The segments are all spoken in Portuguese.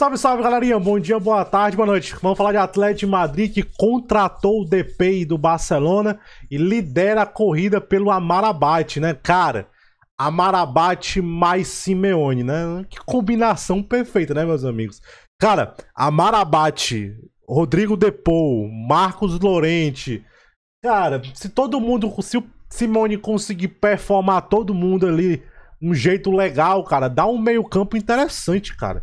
Salve, salve, galerinha. Bom dia, boa tarde, boa noite. Vamos falar de Atlético de Madrid que contratou o DPI do Barcelona e lidera a corrida pelo Amarabate, né? Cara, Amarabate mais Simeone, né? Que combinação perfeita, né, meus amigos? Cara, Amarabate, Rodrigo Depou, Marcos Lorente. Cara, se todo mundo, se o Simeone conseguir performar todo mundo ali um jeito legal, cara, dá um meio-campo interessante, cara.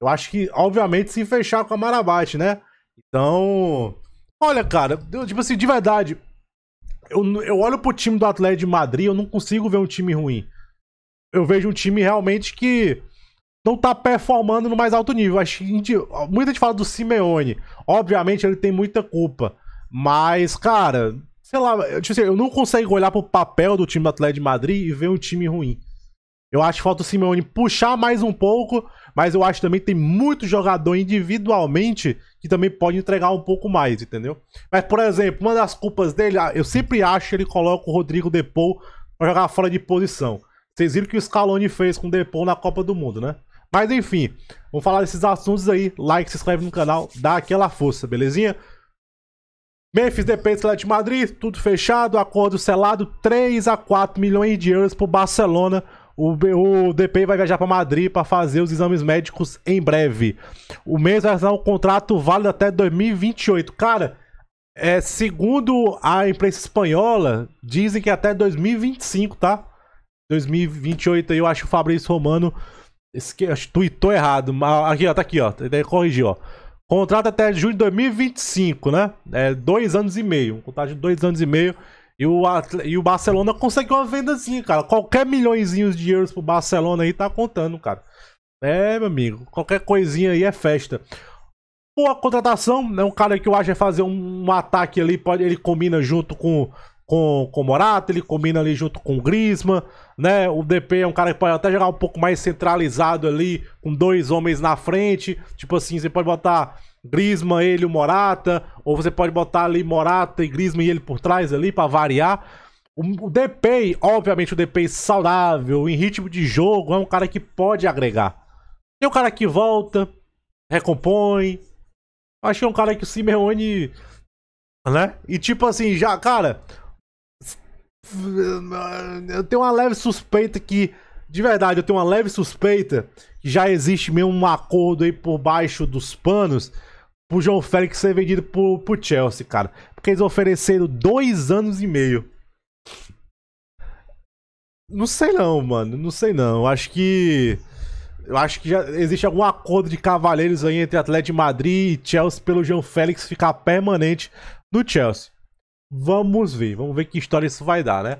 Eu acho que, obviamente, se fechar com a Marabate, né? Então. Olha, cara, eu, tipo assim, de verdade. Eu, eu olho pro time do Atlético de Madrid, eu não consigo ver um time ruim. Eu vejo um time realmente que não tá performando no mais alto nível. Acho que muita gente fala do Simeone. Obviamente, ele tem muita culpa. Mas, cara, sei lá, eu, tipo assim, eu não consigo olhar pro papel do time do Atlético de Madrid e ver um time ruim. Eu acho que falta o Simeone puxar mais um pouco, mas eu acho que também tem muito jogador individualmente que também pode entregar um pouco mais, entendeu? Mas, por exemplo, uma das culpas dele, ah, eu sempre acho que ele coloca o Rodrigo Depou pra jogar fora de posição. Vocês viram que o Scaloni fez com o Depou na Copa do Mundo, né? Mas enfim, vamos falar desses assuntos aí. Like, se inscreve no canal, dá aquela força, belezinha? Memphis depende do de Madrid, tudo fechado, acordo selado, 3 a 4 milhões de euros pro Barcelona o, o DP vai viajar para Madrid para fazer os exames médicos em breve. O mesmo vai um contrato válido até 2028. Cara, é, segundo a imprensa espanhola, dizem que é até 2025, tá? 2028 aí, eu acho que o Fabrício Romano esque... tweetou errado. Aqui, ó, tá aqui, ó. Tem corrigir, ó. Contrato até junho de 2025, né? É dois anos e meio. Um contrato de dois anos e meio. E o, e o Barcelona conseguiu uma vendazinha, cara. Qualquer milhõeszinho de euros pro Barcelona aí tá contando, cara. É, meu amigo, qualquer coisinha aí é festa. Boa contratação, é um cara que eu acho é fazer um, um ataque ali, pode, ele combina junto com com, com o Morata, ele combina ali junto com o Griezmann, né? O DP é um cara que pode até jogar um pouco mais centralizado ali, com dois homens na frente, tipo assim, você pode botar Grisma, ele, o Morata, ou você pode botar ali Morata e Grisma e ele por trás ali para variar. O, o Depay, obviamente o Depay saudável, em ritmo de jogo, é um cara que pode agregar. Tem um cara que volta, recompõe. Acho que é um cara que o Simeone, né? E tipo assim, já, cara, eu tenho uma leve suspeita que de verdade, eu tenho uma leve suspeita que já existe mesmo um acordo aí por baixo dos panos pro João Félix ser vendido pro, pro Chelsea, cara. Porque eles ofereceram dois anos e meio. Não sei não, mano. Não sei não. Acho que. Eu acho que já existe algum acordo de cavaleiros aí entre Atlético de Madrid e Chelsea pelo João Félix ficar permanente no Chelsea. Vamos ver, vamos ver que história isso vai dar, né?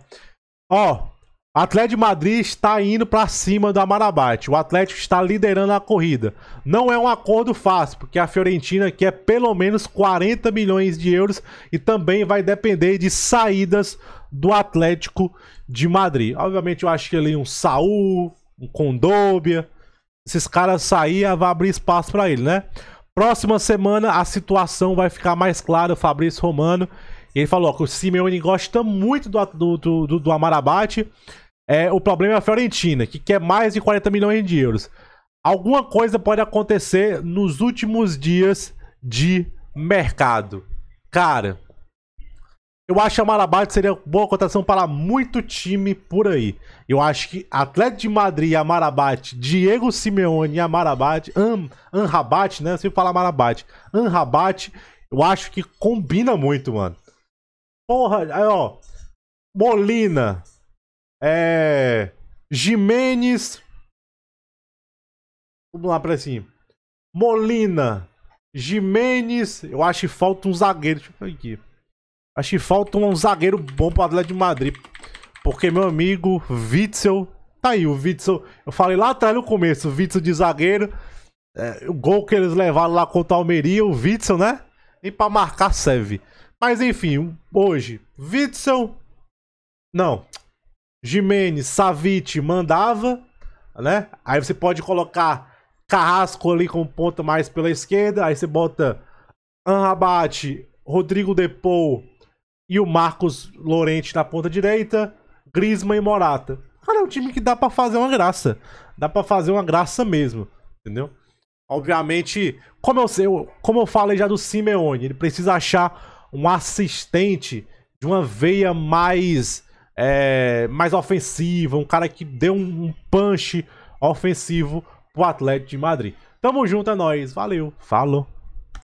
Ó, Atlético de Madrid está indo para cima do Amarabate. O Atlético está liderando a corrida. Não é um acordo fácil, porque a Fiorentina quer pelo menos 40 milhões de euros e também vai depender de saídas do Atlético de Madrid. Obviamente, eu acho que ali um Saúl, um Condobia, esses caras saírem ah, vai abrir espaço para ele, né? Próxima semana a situação vai ficar mais clara, o Fabrício Romano. Ele falou que o Simeone gosta muito do, do, do, do Amarabate é, o problema é a Fiorentina, que quer mais de 40 milhões de euros. Alguma coisa pode acontecer nos últimos dias de mercado. Cara, eu acho que a Marabate seria boa cotação para muito time por aí. Eu acho que Atlético de Madrid, Amarabate, Diego Simeone, Amarabate, Am, Anrabate, né? Eu sempre falo Amarabate. Anrabate, eu acho que combina muito, mano. Porra, aí, ó. Molina, é. Jimenez. Vamos lá pra cima. Molina. Jimenez. Eu acho que falta um zagueiro. Deixa eu ver aqui. Acho que falta um zagueiro bom pro Atlético de Madrid. Porque meu amigo Witzel. Tá aí, o Witzel. Eu falei lá atrás no começo, o Witzel de zagueiro. É, o gol que eles levaram lá contra o Almeria, o Witzel, né? E pra marcar serve. Mas enfim, hoje, Witzel. Não, Jimenez, Savic mandava, né? Aí você pode colocar Carrasco ali com ponta mais pela esquerda, aí você bota Anrabate, Rodrigo Depou e o Marcos Lorente na ponta direita, Griezmann e Morata. Cara, é um time que dá para fazer uma graça. Dá para fazer uma graça mesmo, entendeu? Obviamente, como eu, sei, como eu falei já do Simeone, ele precisa achar um assistente de uma veia mais é, mais ofensiva, um cara que deu um, punch ofensivo pro Atlético de Madrid. Tamo junto, é nóis. Valeu, falou.